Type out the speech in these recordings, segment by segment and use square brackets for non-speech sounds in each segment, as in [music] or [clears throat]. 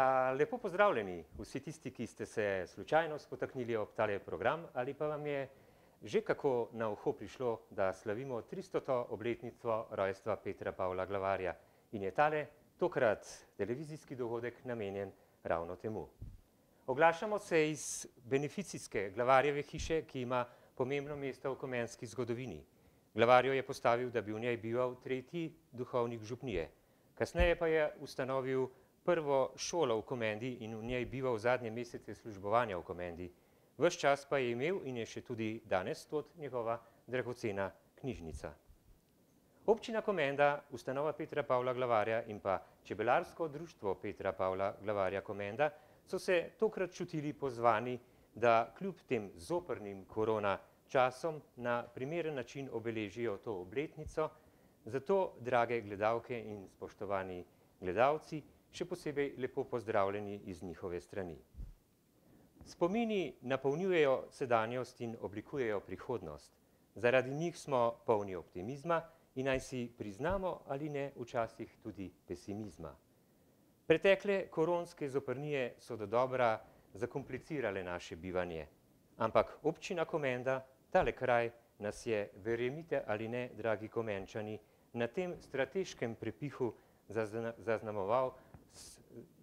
Ja, lepo pozdravljeni vsi tisti, ki ste se slučajno spotaknili ob tale program ali pa vam je že kako na uho prišlo, da slavimo 300. obletnico rojstva Petra Pavla Glavarja in je tale tokrat televizijski dogodek namenjen ravno temu. Oglašamo se iz beneficijske Glavarjeve hiše, ki ima pomembno mesto v komenski zgodovini. Glavarjo je postavil, da bi v njej bival tretji duhovnik župnije. Kasneje pa je ustanovil vsega, prvo šolo v komendi in v njej bival zadnje mesece službovanja v komendi. Ves čas pa je imel in je še tudi danes tot njegova dragocena knjižnica. Občina komenda, ustanova Petra Pavla Glavarja in pa Čebelarsko društvo Petra Pavla Glavarja komenda so se tokrat čutili pozvani, da kljub tem zoprnim korona časom na primeren način obeležijo to obletnico, zato, drage gledalke in spoštovani gledalci, še posebej lepo pozdravljeni iz njihove strani. Spomini napolnjujejo sedanjost in oblikujejo prihodnost. Zaradi njih smo polni optimizma in naj si priznamo ali ne včasih tudi pesimizma. Pretekle koronske zoprnije so do dobra zakomplicirale naše bivanje, ampak občina komenda, tale kraj, nas je, verjemite ali ne, dragi komenčani, na tem strateškem prepihu zaznamoval vsega,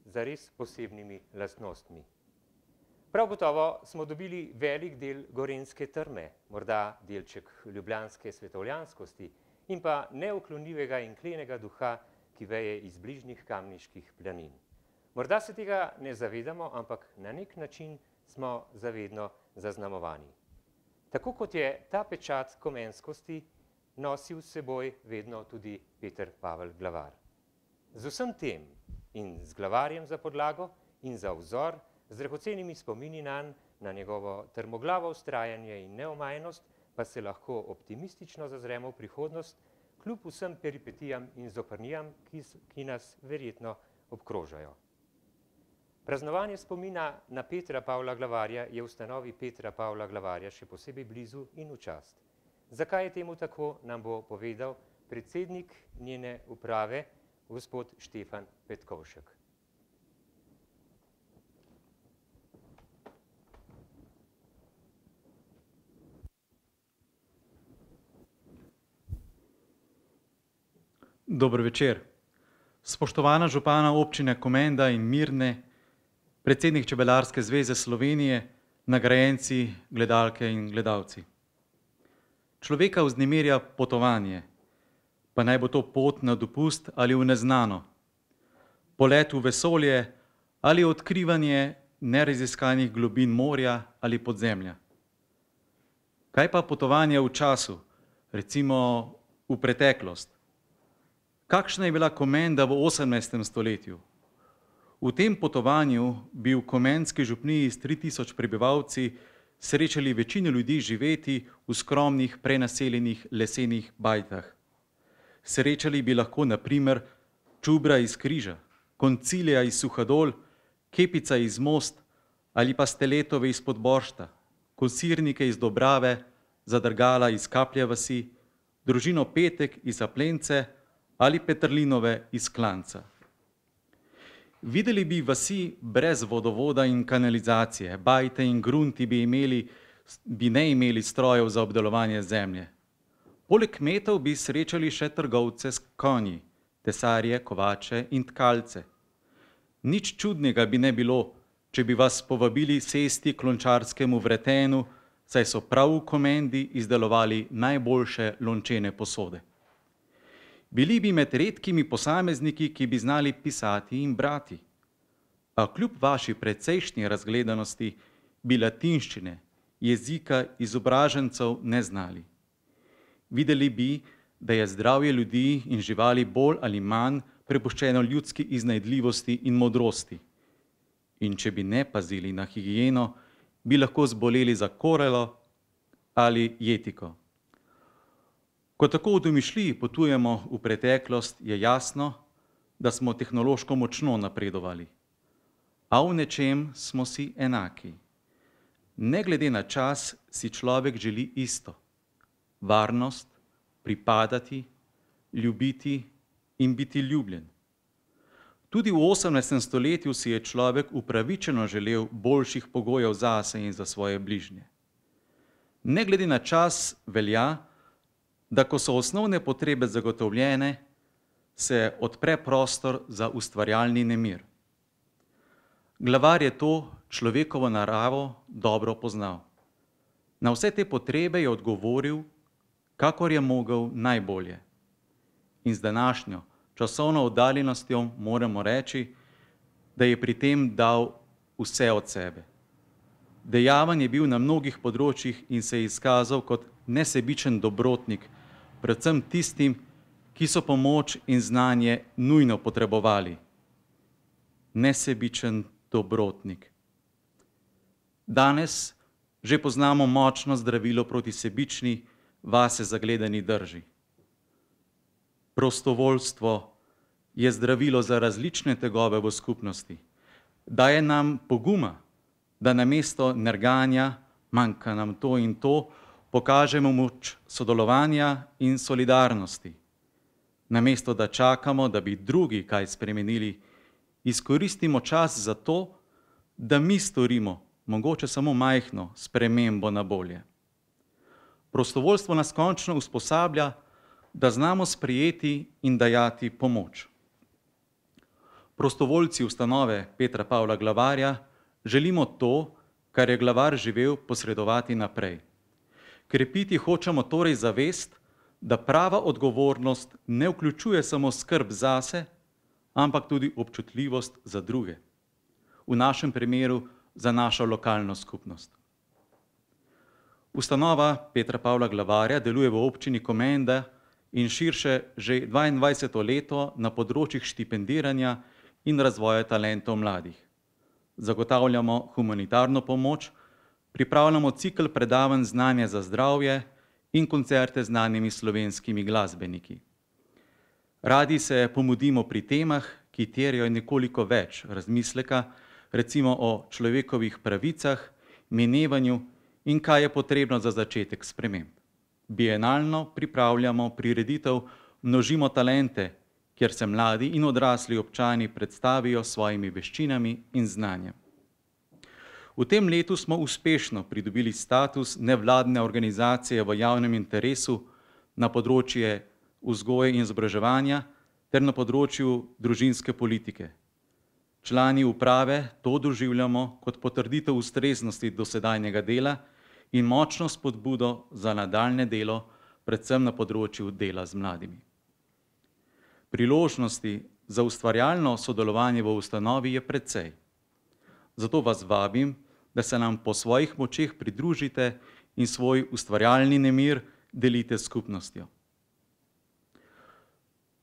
zares posebnimi lastnostmi. Prav gotovo smo dobili velik del gorenske trme, morda delček ljubljanske svetovljanskosti in pa neuklonivega in klenega duha, ki veje iz bližnjih kamniških planin. Morda se tega ne zavedamo, ampak na nek način smo zavedno zaznamovani. Tako kot je ta pečat komenskosti nosil s seboj vedno tudi Peter Pavel Glavar. Z vsem tem================================================================================================================================================================================================================================================================================================================================================================================================================================================================================================================================================================================================================================================================================================================================================================================================================================================================================================================================================================================================================================================================================================================================================================================================================================================================================================================================================================================================================================================================================================================================================================================================================================================================================================================================================================================================================================================================================================================================================================================================================================================================================================================================================================================================================================================================================================ in z glavarjem za podlago in za vzor, z rehocenimi spomini nanj, na njegovo trmoglavo ustrajanje in neomajenost, pa se lahko optimistično zazremo v prihodnost, kljub vsem peripetijam in zoprnijam, ki nas verjetno obkrožajo. Praznovanje spomina na Petra Pavla Glavarja je ustanovi Petra Pavla Glavarja še posebej blizu in včast. Zakaj je temu tako, nam bo povedal predsednik njene uprave, gospod Štefan Petkovšek. Dobro večer. Spoštovana župana občine Komenda in Mirne, predsednik Čebelarske zveze Slovenije, nagrajenci, gledalke in gledalci. Človeka vznemirja potovanje, vznemirja pa naj bo to pot na dopust ali v neznano, polet v vesolje ali odkrivanje neraziskanih globin morja ali podzemlja. Kaj pa potovanje v času, recimo v preteklost? Kakšna je bila komenda v 18. stoletju? V tem potovanju bi v komendski župniji s 3000 prebivalci srečali večino ljudi živeti v skromnih, prenaseljenih lesenih bajtah. Srečali bi lahko naprimer čubra iz križa, koncilija iz suhadol, kepica iz most ali pa steletove iz podboršta, konsirnike iz dobrave, zadrgala iz kaplje vasi, družino petek iz aplence ali petrlinove iz klanca. Videli bi vasi brez vodovoda in kanalizacije, bajte in grunti bi, imeli, bi ne imeli strojev za obdelovanje zemlje. Poleg kmetov bi srečali še trgovce s konji, tesarje, kovače in tkalce. Nič čudnega bi ne bilo, če bi vas povabili sesti klončarskemu vretenu, saj so prav v komendi izdelovali najboljše lončene posode. Bili bi med redkimi posamezniki, ki bi znali pisati in brati. Pa kljub vaši precejšnji razgledanosti bi latinščine, jezika izobražencev ne znali videli bi, da je zdravje ljudi in živali bolj ali manj prepuščeno ljudski iznajdljivosti in modrosti. In če bi ne pazili na higieno, bi lahko zboleli za korelo ali jetiko. Ko tako v domišljiji potujemo v preteklost, je jasno, da smo tehnološko močno napredovali. A v nečem smo si enaki. Ne glede na čas, si človek želi isto – varnost, pripadati, ljubiti in biti ljubljen. Tudi v 18. stoletju si je človek upravičeno želel boljših pogojev za se in za svoje bližnje. Ne glede na čas velja, da ko so osnovne potrebe zagotovljene, se odpre prostor za ustvarjalni nemir. Glavar je to človekovo naravo dobro poznal. Na vse te potrebe je odgovoril vsega, kakor je mogel najbolje. In z današnjo časovno oddaljenostjo moramo reči, da je pri tem dal vse od sebe. Dejavan je bil na mnogih področjih in se je izkazal kot nesebičen dobrotnik, predvsem tistim, ki so pomoč in znanje nujno potrebovali. Nesebičen dobrotnik. Danes že poznamo močno zdravilo proti sebični vsega, vase zagledani drži. Prostovoljstvo je zdravilo za različne tegove v skupnosti. Daje nam poguma, da na mesto nerganja manjka nam to in to, pokažemo moč sodelovanja in solidarnosti. Na mesto, da čakamo, da bi drugi kaj spremenili, izkoristimo čas za to, da mi storimo, mogoče samo majhno, spremembo na bolje. Prostovoljstvo nas končno usposablja, da znamo sprejeti in dajati pomoč. Prostovoljci ustanove Petra Pavla Glavarja želimo to, kar je glavar živel posredovati naprej. Krepiti hočemo torej zavest, da prava odgovornost ne vključuje samo skrb zase, ampak tudi občutljivost za druge. V našem primeru za našo lokalno skupnost. Ustanova Petra Pavla Glavarja deluje v občini Komenda in širše že 22. leto na področjih štipendiranja in razvoja talentov mladih. Zagotavljamo humanitarno pomoč, pripravljamo cikl predavanj znanja za zdravje in koncerte znanimi slovenskimi glasbeniki. Radi se pomudimo pri temah, ki terjo nekoliko več razmisleka, recimo o človekovih pravicah, menevanju in vsega, in kaj je potrebno za začetek sprememb. Bienalno pripravljamo prireditev Množimo talente, kjer se mladi in odrasli občani predstavijo svojimi veščinami in znanjem. V tem letu smo uspešno pridobili status nevladne organizacije v javnem interesu na področje vzgoje in izobraževanja ter na področju družinske politike. Člani uprave to doživljamo kot potrditev ustreznosti dosedajnega dela in vsega, in močno spodbudo za nadaljne delo, predvsem na področju dela z mladimi. Priložnosti za ustvarjalno sodelovanje v ustanovi je predvsej. Zato vas vabim, da se nam po svojih močeh pridružite in svoj ustvarjalni nemir delite s skupnostjo.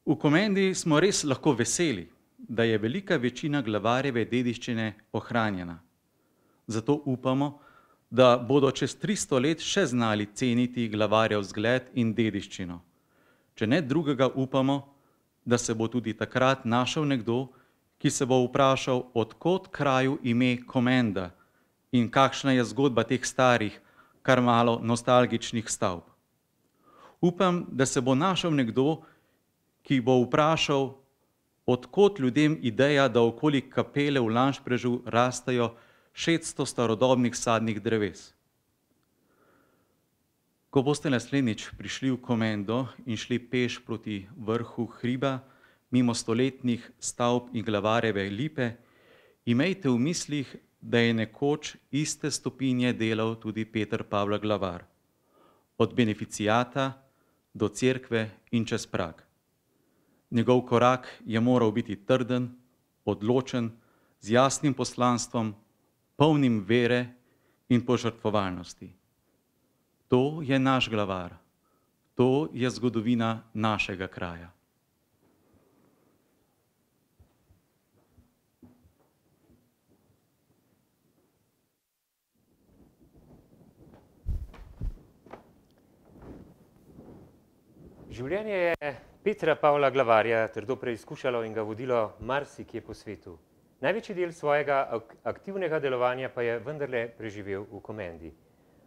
V komendi smo res lahko veseli, da je velika večina glavareve dediščine ohranjena. Zato upamo, da je vse, da bodo čez 300 let še znali ceniti glavarjev zgled in dediščino. Če ne drugega upamo, da se bo tudi takrat našel nekdo, ki se bo vprašal, odkot kraju ime Komenda in kakšna je zgodba teh starih, kar malo nostalgičnih stavb. Upam, da se bo našel nekdo, ki bo vprašal, odkot ljudem ideja, da okoli kapele v Lanšprežu rastajo vsega, 600 starodobnih sadnih dreves. Ko boste naslednjič prišli v komendo in šli peš proti vrhu hriba, mimo stoletnih stavb in glavareve lipe, imejte v mislih, da je nekoč iste stopinje delal tudi Peter Pavla Glavar. Od beneficijata do cerkve in čez prak. Njegov korak je moral biti trden, odločen, z jasnim poslanstvom, polnim vere in požrtvovalnosti. To je naš glavar, to je zgodovina našega kraja. Življenje je Petra Pavla Glavarja trdo preizkušalo in ga vodilo marsikje po svetu. Največji del svojega aktivnega delovanja pa je vendarle preživel v komendi.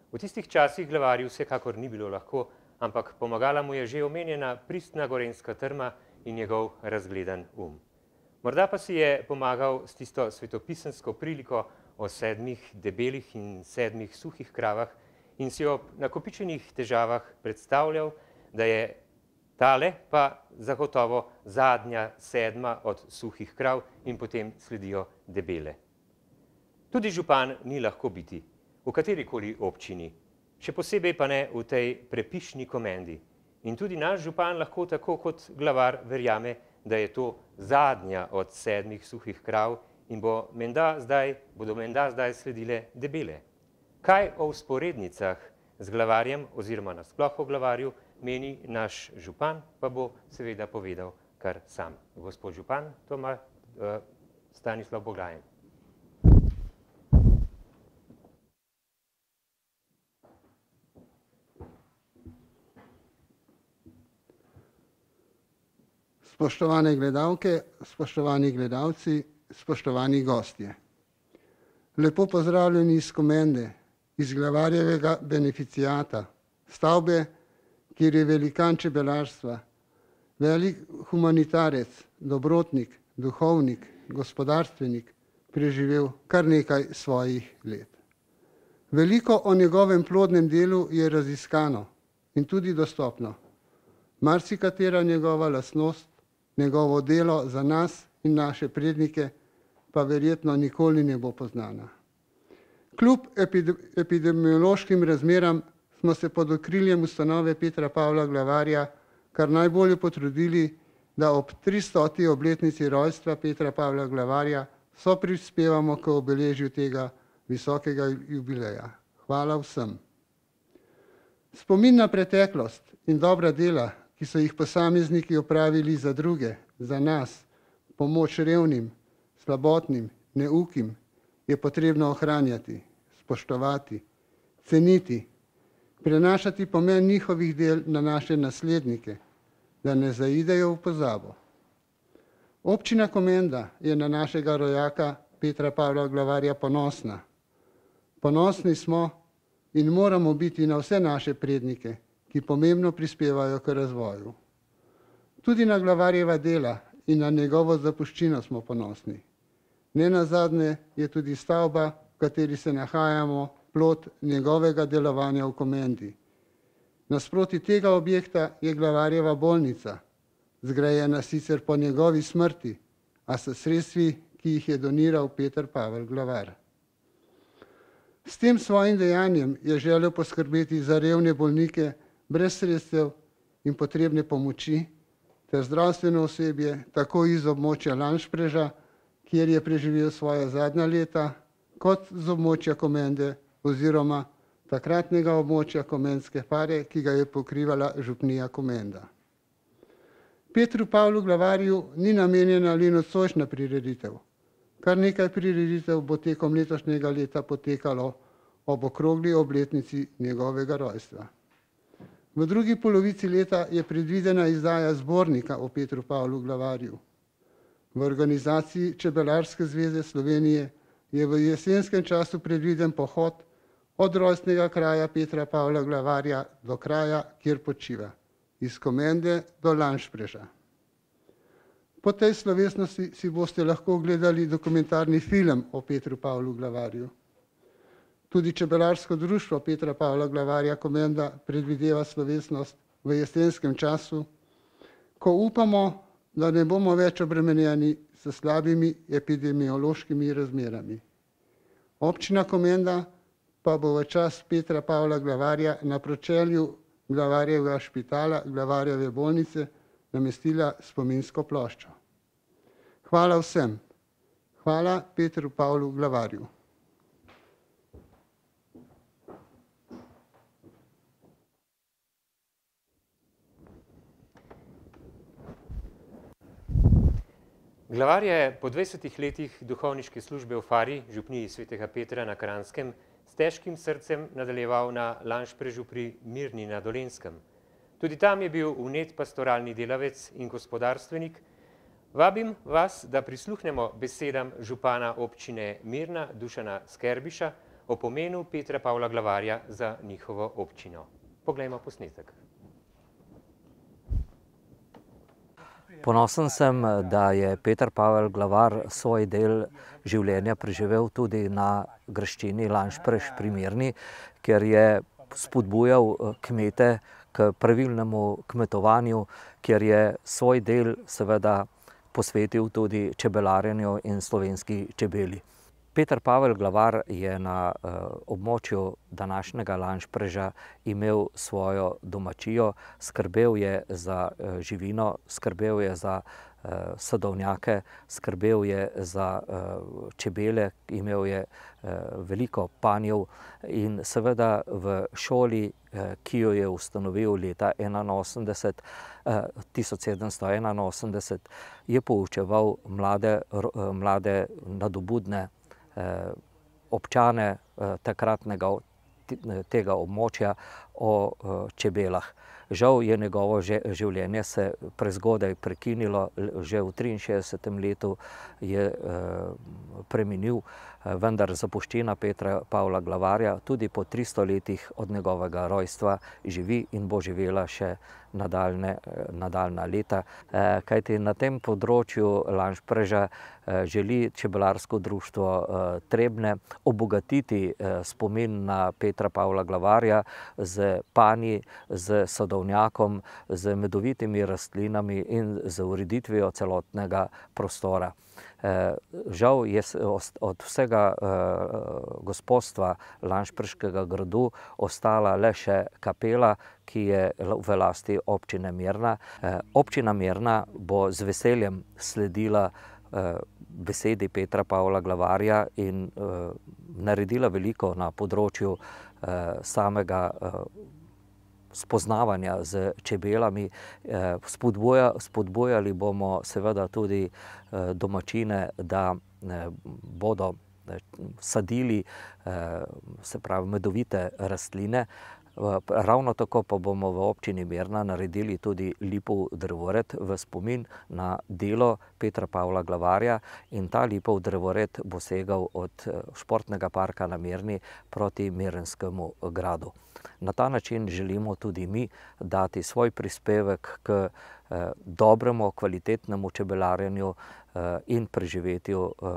V tistih časih glavarju vsekakor ni bilo lahko, ampak pomagala mu je že omenjena pristna gorenska trma in njegov razgledan um. Morda pa si je pomagal s tisto svetopisensko priliko o sedmih debelih in sedmih suhih kravah in si ob nakopičenih težavah predstavljal, da je Tale pa zagotovo zadnja sedma od suhih krav in potem sledijo debele. Tudi župan ni lahko biti, v katerikoli občini. Še posebej pa ne v tej prepišni komendi. In tudi naš župan lahko tako kot glavar verjame, da je to zadnja od sedmih suhih krav in bo menda zdaj, bodo menda zdaj sledile debele. Kaj o usporednicah z glavarjem oziroma nasploh o glavarju vsega? meni naš župan, pa bo seveda povedal kar sam. Gospod župan Tomar eh, Stanislav Bogajen. Spoštovane gledalke, spoštovani gledalci, spoštovani gostje. Lepo pozdravljeni iz komende, iz glavarjevega beneficijata, stavbe vsega, kjer je velikan čebelarstva, velik humanitarec, dobrotnik, duhovnik, gospodarstvenik, preživel kar nekaj svojih let. Veliko o njegovem plodnem delu je raziskano in tudi dostopno. Marci katera njegova lasnost, njegovo delo za nas in naše prednike pa verjetno nikoli ne bo poznana. Kljub epidemiološkim razmeram smo se pod okriljem ustanove Petra Pavla Glavarja kar najbolje potrudili, da ob 300. obletnici rojstva Petra Pavla Glavarja so prispevamo k obeležju tega visokega jubileja. Hvala vsem. Spomin na preteklost in dobra dela, ki so jih posamezniki opravili za druge, za nas, pomoč revnim, slabotnim, neukim, je potrebno ohranjati, spoštovati, ceniti, prenašati pomen njihovih del na naše naslednike, da ne zaidejo v pozabo. Občina Komenda je na našega rojaka Petra Pavla Glavarja ponosna. Ponosni smo in moramo biti na vse naše prednike, ki pomembno prispevajo k razvoju. Tudi na glavarjeva dela in na njegovo zapuščino smo ponosni. Nenazadne je tudi stavba, v kateri se nahajamo, plot njegovega delovanja v komendi. Nasproti tega objekta je glavarjeva bolnica, zgrajena sicer po njegovi smrti, a so sredstvi, ki jih je doniral Peter Pavel Glavar. S tem svojim dejanjem je želel poskrbeti za revne bolnike brez sredstev in potrebne pomoči ter zdravstveno osebje tako iz območja Lanšpreža, kjer je preživel svoje zadnja leta, kot z območja komende Lanšpreža oziroma takratnega območja komenske pare, ki ga je pokrivala župnija komenda. Petru Pavlu Glavarju ni namenjena le nocojšna prireditev. Kar nekaj prireditev bo tekom letošnjega leta potekalo ob okrogli obletnici njegovega rojstva. V drugi polovici leta je predvidena izdaja zbornika o Petru Pavlu Glavarju. V organizaciji Čebelarske zveze Slovenije je v jesenskem času predviden pohod vsega, od rojstnega kraja Petra Pavla Glavarja do kraja, kjer počiva, iz Komende do Lanšpreža. Po tej slovesnosti si boste lahko ogledali dokumentarni film o Petru Pavlu Glavarju. Tudi čebelarsko društvo Petra Pavla Glavarja Komenda predvideva slovesnost v jesenskem času, ko upamo, da ne bomo več obremenjeni s slabimi epidemiološkimi razmerami. Občina Komenda vsega, pa bo v čas Petra Pavla Glavarja na pročelju Glavarjevega špitala Glavarjeve bolnice namestila spominsko ploščo. Hvala vsem. Hvala Petru Pavlu Glavarju. Glavar je po 20 letih duhovniške službe v Fari, župniji svetega Petra na Kranskem, težkim srcem nadaljeval na Lanšprežu pri Mirni na Dolenskem. Tudi tam je bil vnet pastoralni delavec in gospodarstvenik. Vabim vas, da prisluhnemo besedam župana občine Mirna Dušana Skerbiša o pomenu Petra Pavla Glavarja za njihovo občino. Poglejmo posnetek. Ponosen sem, da je Petr Pavel Glavar svoj del življenja preživel tudi na greščini Lanšpreš primirni, ker je spodbujal eh, kmete k pravilnemu kmetovanju, ker je svoj del seveda posvetil tudi čebelarjenju in slovenski čebeli. Petr Pavel Glavar je na eh, območju današnjega Lanšpreža imel svojo domačijo, skrbel je za eh, živino, skrbel je za eh, sadovnjake, skrbel je za čebele, imel je veliko panjev in seveda v šoli, ki jo je ustanovil leta 1981, 1781, je poučeval mlade nadobudne vse, Eh, občane eh, takratnega eh, tega območja o čebelah. Žal je njegovo življenje se prezgodaj prekinilo, že v 63. letu je preminil, Eh, vendar zapuščina Petra Pavla Glavarja tudi po 300 letih od njegovega rojstva živi in bo živela še nadaljne, eh, nadaljna leta. Eh, kajti na tem področju Lanšpreža želi Čebelarsko društvo Trebne obogatiti spomin na Petra Pavla Glavarja z panji, z sadovnjakom, z medovitimi rastlinami in z ureditvijo celotnega prostora. Eh, žal je od vsega eh, gospodstva Lanšprškega gradu ostala le še kapela, ki je v lasti občine Mirna. Eh, občina Mirna bo z veseljem sledila besedi Petra Pavla Glavarja in naredila veliko na področju samega vsega spoznavanja z čebelami. Eh, Spodbojali bomo seveda tudi eh, domačine, da eh, bodo sadili se pravi medovite rastline. Ravno tako pa bomo v občini Mirna naredili tudi Lipov drevored v spomin na delo Petra Pavla Glavarja in ta Lipov drevored bo segal od športnega parka na Mirni proti Mirenskemu gradu. Na ta način želimo tudi mi dati svoj prispevek k eh, dobremu, kvalitetnemu čebelarjenju eh, in preživetju eh,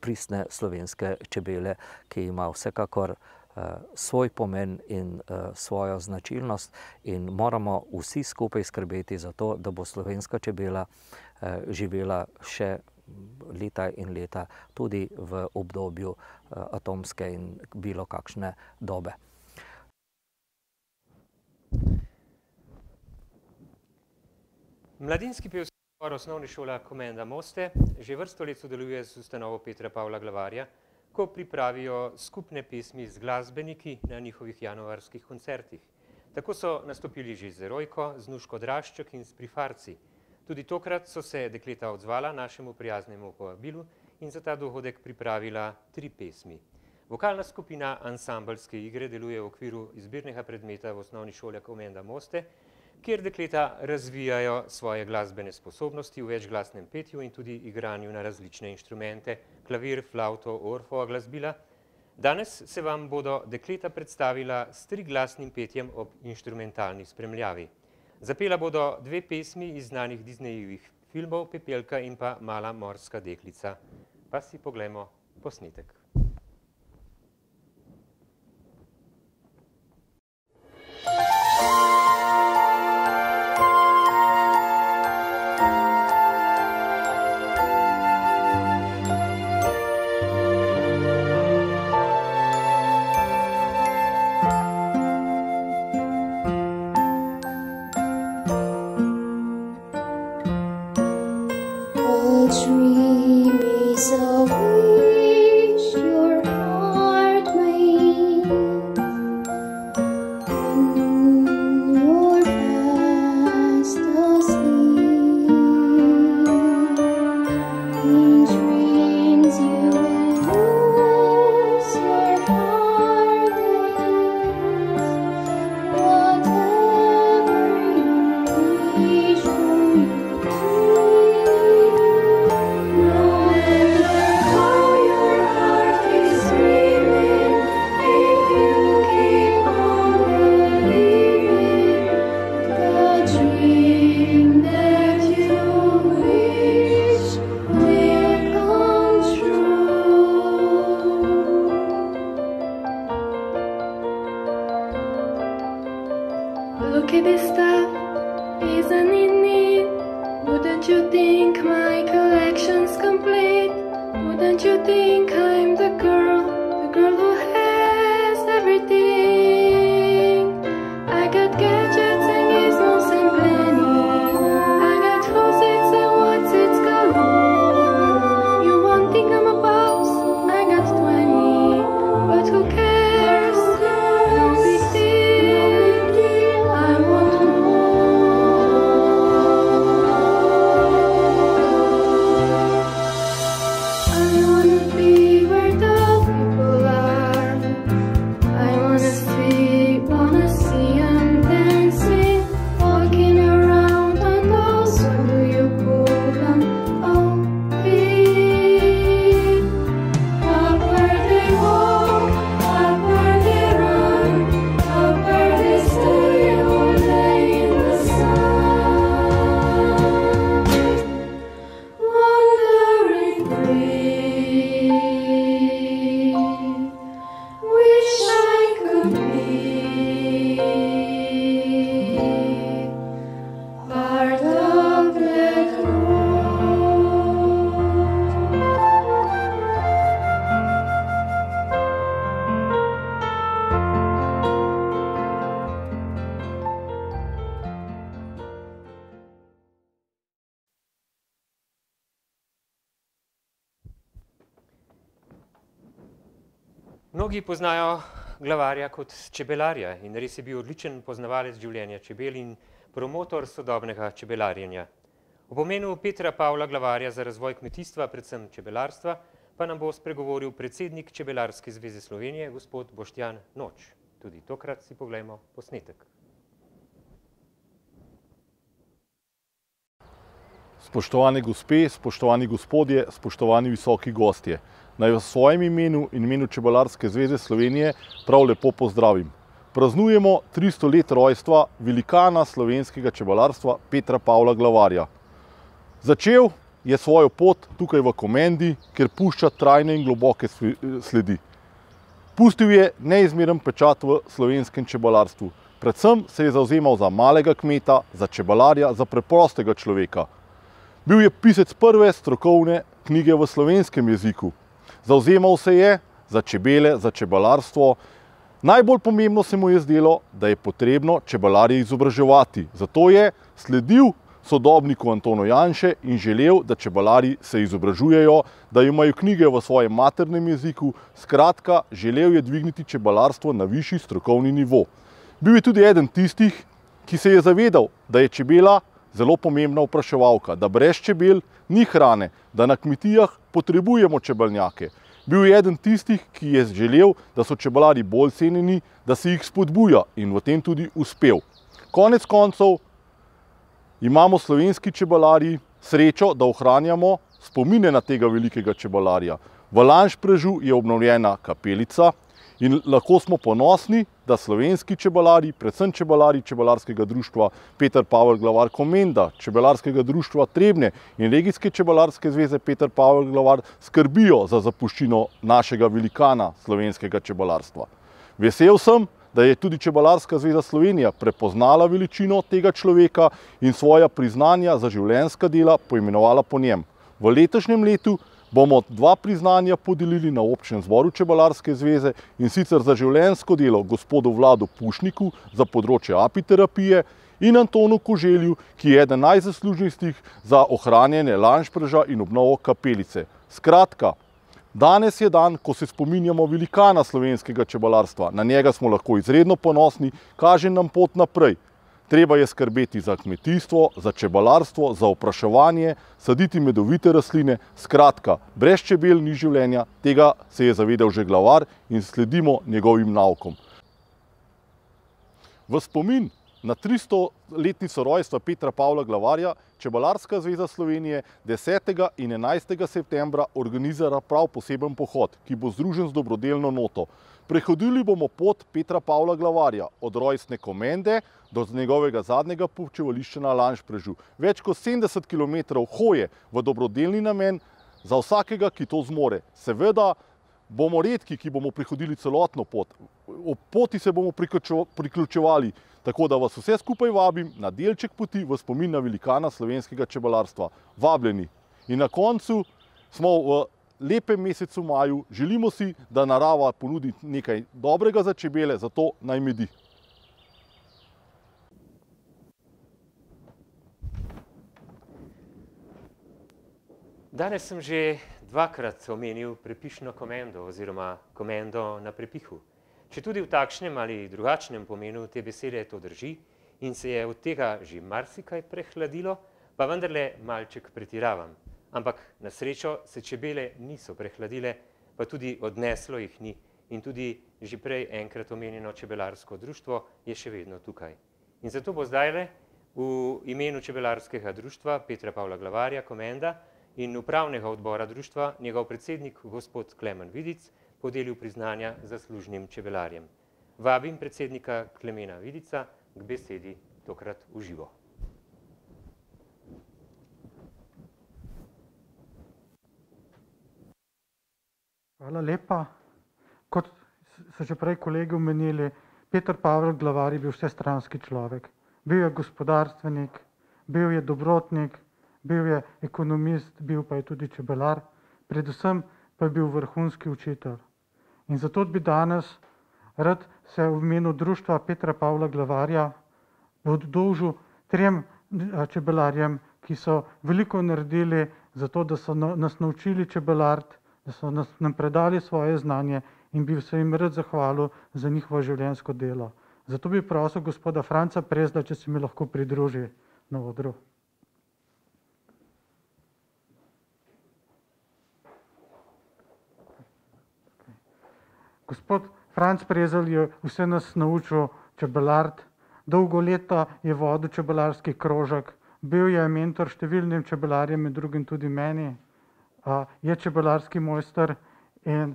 pristne slovenske čebele, ki ima vsekakor svoj pomen in svojo značilnost in moramo vsi skupaj skrbeti za to, da bo slovenska čebela živela še leta in leta tudi v obdobju atomske in bilo kakšne dobe. Mladinski pevski zbor osnovne šola Komenda Moste že vrsto let sodeluje z ustanovo Petra Pavla Glavarja, ko pripravijo skupne pesmi z glasbeniki na njihovih januarskih koncertih. Tako so nastopili že z Rojko, z Nuško Draščok in z Prifarci. Tudi tokrat so se dekleta odzvala našemu prijaznemu povabilu in za ta dohodek pripravila tri pesmi. Vokalna skupina ansambelske igre deluje v okviru izbirnega predmeta v osnovni šole Komenda Moste, ki je vsega kjer dekleta razvijajo svoje glasbene sposobnosti v večglasnem petju in tudi igranju na različne inštrumente, klavir, flauto, orfo, glasbila. Danes se vam bodo dekleta predstavila s triglasnim petjem ob inštrumentalni spremljavi. Zapela bodo dve pesmi iz znanih Disneyjevih filmov Pepelka in pa Mala morska deklica. Pa si poglejmo posnetek. Mnogi poznajo glavarja kot čebelarja in res je bil odličen poznavalec življenja čebel in promotor sodobnega čebelarjenja. V pomenu Petra Pavla glavarja za razvoj kmetijstva, predvsem čebelarstva, pa nam bo spregovoril predsednik Čebelarske zveze Slovenije, gospod Boštjan Noč. Tudi tokrat si pogledamo posnetek. Spoštovane gospe, spoštovani gospodje, spoštovani visoki gostje naj v svojem imenu in imenu Čebelarske zveze Slovenije prav lepo pozdravim. Praznujemo 300 let rojstva velikana slovenskega čebelarstva Petra Pavla Glavarja. Začel je svojo pot tukaj v komendi, kjer pušča trajne in globoke sledi. Pustil je neizmeren pečat v slovenskem čebelarstvu. Predvsem se je zauzemal za malega kmeta, za čebelarja, za preprostega človeka. Bil je pisec prve strokovne knjige v slovenskem jeziku. Zauzimal se je za čebele, za čebelarstvo. Najbolj pomembno se mu je zdelo, da je potrebno čebelarje izobraževati. Zato je sledil sodobniku Antonu Janše in želel, da čebelari se izobražujejo, da imajo knjige v svojem maternem jeziku. Skratka, želel je dvigniti čebelarstvo na višji strokovni nivo. Bil je tudi eden tistih, ki se je zavedal, da je čebela zelo pomembna vpraševalka, da brez čebel ni hrane, da na kmetijah potrebujemo čebelnjake. Bil je eden tistih, ki je želel, da so čebelari bolj cenjeni, da se jih spodbuja in v tem tudi uspel. Konec koncev imamo slovenski čebelari srečo, da ohranjamo spomine na tega velikega čebelarja. V Lanšprežu je obnovljena kapelica, In lahko smo ponosni, da slovenski čebelari, predvsem čebelari čebelarskega društva Petr Pavel Glavar Komenda, čebelarskega društva Trebne in regijske čebelarske zveze Petr Pavel Glavar skrbijo za zapuščino našega velikana slovenskega čebelarstva. Vesel sem, da je tudi Čebelarska zveza Slovenija prepoznala veličino tega človeka in svoja priznanja za življenjska dela poimenovala po njem. V letošnjem letu།u================””তত ![།u╗![================².╗См![তত ================================================================================================================================================================================================================================================================================================================================================================================================================================================================================================================================================================================================================================================================================================================================================================================================================================================================================================================================================================================================================================================└└└└println================================================================================================================================================================================================================================================================================================================================================================================================================================================================================================================================================================================================================================================================================================================================================================================================================================================================================================================================================================================================================================================================================================================================================================================================================================================================================================================================================================================================================================================================================================================================================================================================================================================================================================================================================================================================================================================================└println װ================================================================================================================================================================================================================================================================================================================================================================================================================================================================================================================================================└װ││││││││││││││││││││││││││││││││││││││││││││││││││││││││││││││ bomo dva priznanja podelili na občem zboru Čebelarske zveze in sicer za življenjsko delo gospodu Vladu Pušniku za področje apiterapije in Antonu Koželju, ki je eden najzaslužnjstih za ohranjene lanšpreža in obnovo kapelice. Skratka, danes je dan, ko se spominjamo velikana slovenskega čebalarstva. Na njega smo lahko izredno ponosni, kaže nam pot naprej. Treba je skrbeti za kmetijstvo, za čebelarstvo, za opraševanje, saditi medovite rastline, skratka, brez čebel ni življenja, tega se je zavedal že glavar in sledimo njegovim naukom. V spomin na 300 letnico rojstva Petra Pavla Glavarja, Čebelarska zveza Slovenije 10. in 11. septembra organizira prav poseben pohod, ki bo združen z dobrodelno noto. Prehodili bomo pot Petra Pavla Glavarja, od rojstne komende do njegovega zadnjega počevališča na Lanšprežu. Več kot 70 km hoje v dobrodelni namen za vsakega, ki to zmore. Seveda bomo redki, ki bomo prehodili celotno pot. O poti se bomo priključevali, tako da vas vse skupaj vabim na delček poti v spomin na velikana slovenskega čebelarstva. Vabljeni! In na koncu smo v lepem mesecu maju, želimo si, da narava ponudi nekaj dobrega za čebele, zato naj medi. Danes sem že dvakrat omenil prepišno komendo oziroma komendo na prepihu. Če tudi v takšnem ali drugačnem pomenu te besede to drži in se je od tega že marsikaj prehladilo, pa vendarle malček pretiravam ampak na srečo se čebele niso prehladile, pa tudi odneslo jih ni in tudi že prej enkrat omenjeno čebelarsko društvo je še vedno tukaj. In zato bo zdajle v imenu čebelarskega društva Petra Pavla Glavarja, komenda in upravnega odbora društva njegov predsednik, gospod Klemen Vidic, podelil priznanja za služnim čebelarjem. Vabim predsednika Klemena Vidica k besedi tokrat v živo. Hvala lepa. Kot so že prej kolegi omenili, Peter Pavel Glavar je bil vsestranski človek. Bil je gospodarstvenik, bil je dobrotnik, bil je ekonomist, bil pa je tudi čebelar, predvsem pa je bil vrhunski učitelj. In zato bi danes rad se v imenu društva Petra Pavla Glavarja oddolžil trem čebelarjem, ki so veliko naredili za to, da so nas naučili čebelarti, da so nam predali svoje znanje in bi se jim rad zahvalil za njihovo življenjsko delo. Zato bi prosil gospoda Franca Prezda, če se mi lahko pridruži na odru. Gospod Franc Prezel je vse nas naučil čebelart. Dolgo leta je vodil čebelarski krožek. Bil je mentor številnim čebelarjem in drugim tudi meni je čebelarski mojster in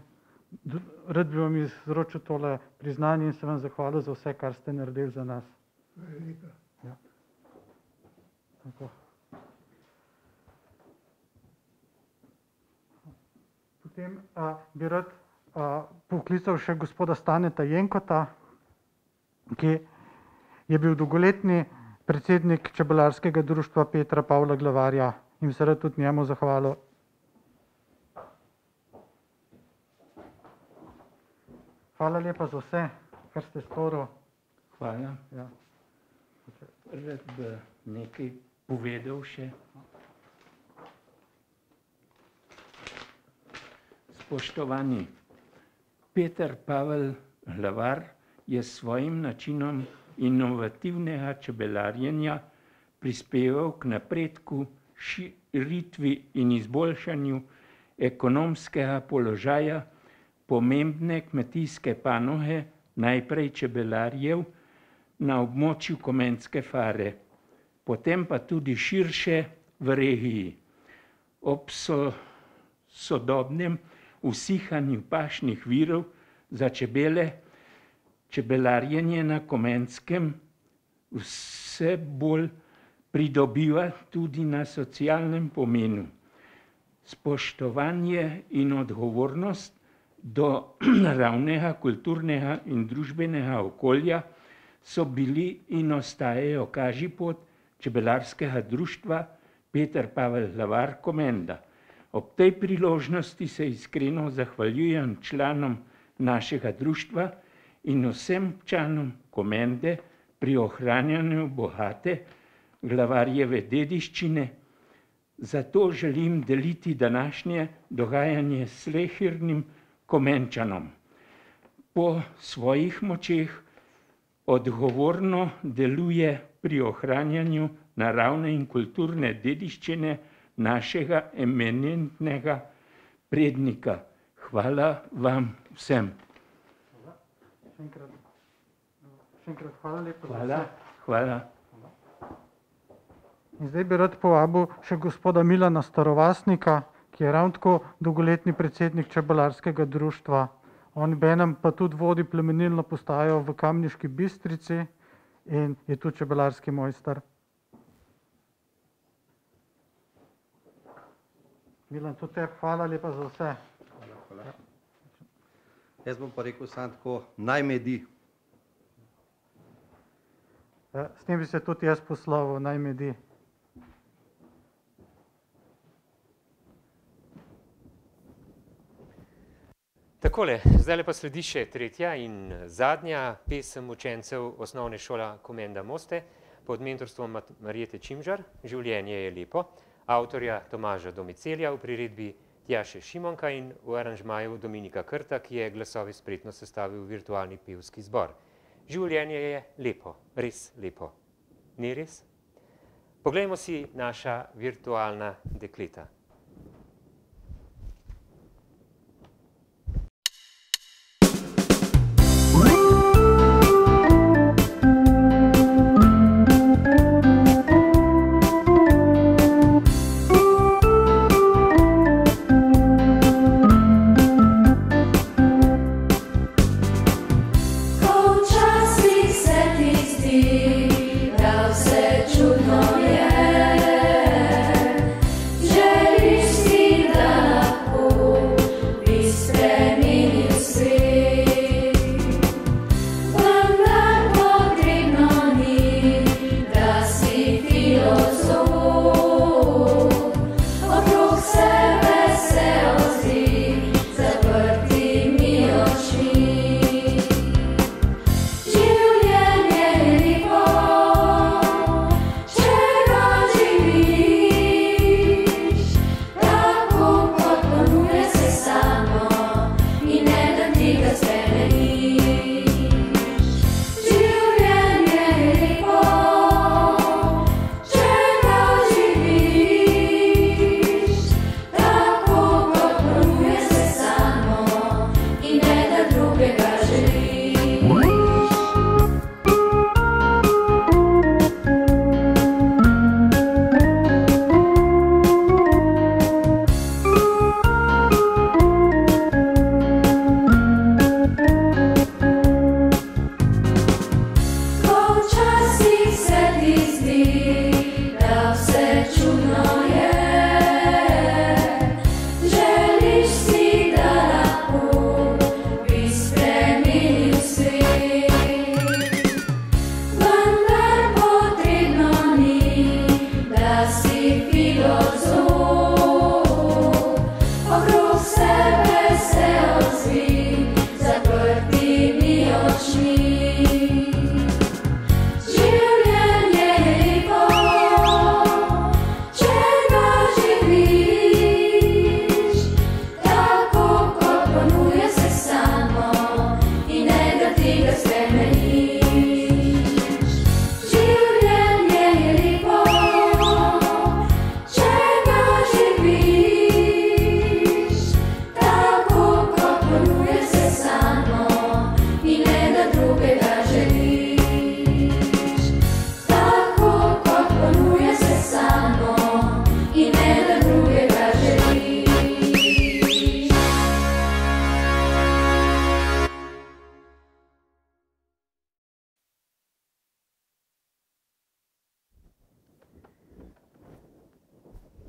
rad bi vam izročil tole priznanje in se vam zahvalil za vse, kar ste naredili za nas. Ja. Tako. Potem a, bi rad a, poklical še gospoda Staneta Jenkota, ki je bil dolgoletni predsednik Čebelarskega društva Petra Pavla Glavarja in se rad tudi njemu zahvalil. Hvala lepa za vse, kar ste storo. Hvala. Ja. Red bi nekaj povedal še. Spoštovani, Peter Pavel Lavar je s svojim načinom inovativnega čebelarjenja prispeval k napredku, širitvi in izboljšanju ekonomskega položaja čebelarjenja, pomembne kmetijske panohe, najprej čebelarjev, na območju Komenske fare, potem pa tudi širše v regiji. Ob so, sodobnem usihanju pašnih virov za čebele, čebelarjenje na Komenskem vse bolj pridobiva tudi na socialnem pomenu. Spoštovanje in odgovornost do [clears throat] naravnega, kulturnega in družbenega okolja so bili in ostajejo kažipot čebelarskega društva Peter Pavel Lavar Komenda. Ob tej priložnosti se iskreno zahvaljujem članom našega društva in vsem članom Komende pri ohranjanju bohate glavarjeve dediščine. Zato želim deliti današnje dogajanje s lehirnim vsega, komenčanom. Po svojih močeh odgovorno deluje pri ohranjanju naravne in kulturne dediščine našega eminentnega prednika. Hvala vam vsem. Hvala. Še enkrat. Še enkrat hvala lepo. Hvala. Hvala. hvala. In zdaj bi rad povabil še gospoda Milana Starovasnika, ki je ravno tako dolgoletni predsednik čebelarskega društva. On benem pa tudi vodi plemenilno postajo v Kamniški Bistrici in je tudi čebelarski mojster. Milan, tudi te hvala lepa za vse. Hvala, hvala. Jaz bom pa rekel samo tako, naj medi. Eh, s tem bi se tudi jaz poslovil, naj medi. Hvala. takole, zdaj pa sledi še tretja in zadnja pesem učencev osnovne šola Komenda Moste pod mentorstvom Marijete Čimžar, Življenje je lepo, avtorja Tomaža Domicelja v priredbi Tjaše Šimonka in v aranžmaju Dominika Krta, ki je glasovi spretno sestavil virtualni pivski zbor. Življenje je lepo, res lepo. Ni res? Poglejmo si naša virtualna dekleta.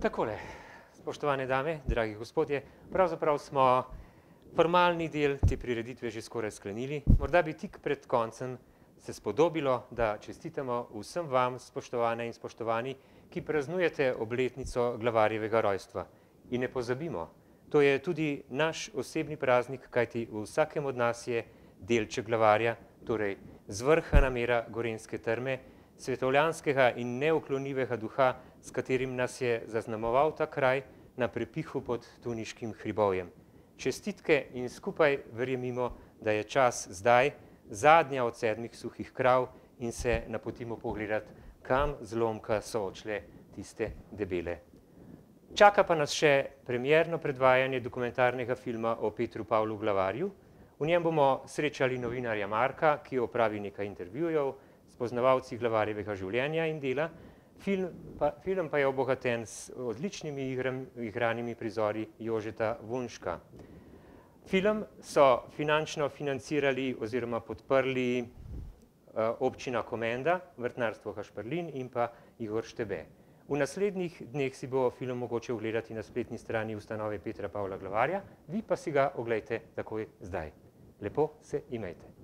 Takole, spoštovane dame, dragi gospodje, pravzaprav smo formalni del te prireditve že skoraj sklenili. Morda bi tik pred koncem se spodobilo, da čestitamo vsem vam, spoštovane in spoštovani, ki praznujete obletnico glavarjevega rojstva. In ne pozabimo, to je tudi naš osebni praznik, kajti v vsakem od nas je delček glavarja, torej zvrha namera gorenske trme, svetovljanskega in neuklonivega duha glavarja, s katerim nas je zaznamoval ta kraj na prepihu pod Tuniškim hribojem. Čestitke in skupaj verjemimo, da je čas zdaj, zadnja od sedmih suhih krav in se napotimo pogledat, kam zlomka so očle tiste debele. Čaka pa nas še premjerno predvajanje dokumentarnega filma o Petru Pavlu Glavarju. V njem bomo srečali novinarja Marka, ki opravi nekaj intervjujev, spoznavavci Glavarjevega življenja in dela, Film pa, film pa je obogaten s odličnimi igram, igranimi prizori Jožeta Vunška. Film so finančno financirali oziroma podprli uh, občina Komenda, vrtnarstvo Hašprlin in pa Igor Štebe. V naslednjih dneh si bo film mogoče ogledati na spletni strani ustanove Petra Pavla Glavarja, vi pa si ga oglejte takoj zdaj. Lepo se imejte.